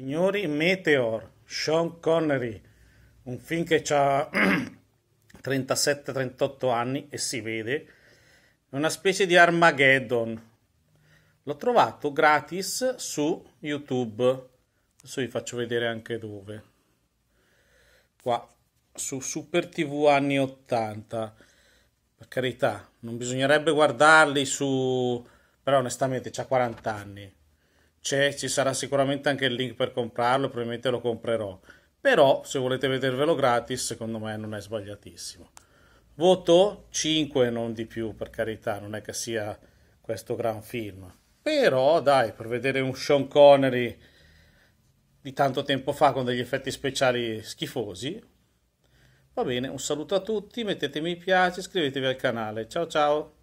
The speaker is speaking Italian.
Signori, Meteor, Sean Connery, un film che ha 37-38 anni e si vede, è una specie di Armageddon. L'ho trovato gratis su YouTube, adesso vi faccio vedere anche dove. Qua, su Super TV anni 80. Per carità, non bisognerebbe guardarli su... però onestamente c'ha 40 anni c'è, ci sarà sicuramente anche il link per comprarlo, probabilmente lo comprerò. Però se volete vedervelo gratis, secondo me non è sbagliatissimo. Voto 5, non di più, per carità, non è che sia questo gran film. Però dai, per vedere un Sean Connery di tanto tempo fa con degli effetti speciali schifosi, va bene, un saluto a tutti, mettete mi piace, iscrivetevi al canale. Ciao ciao!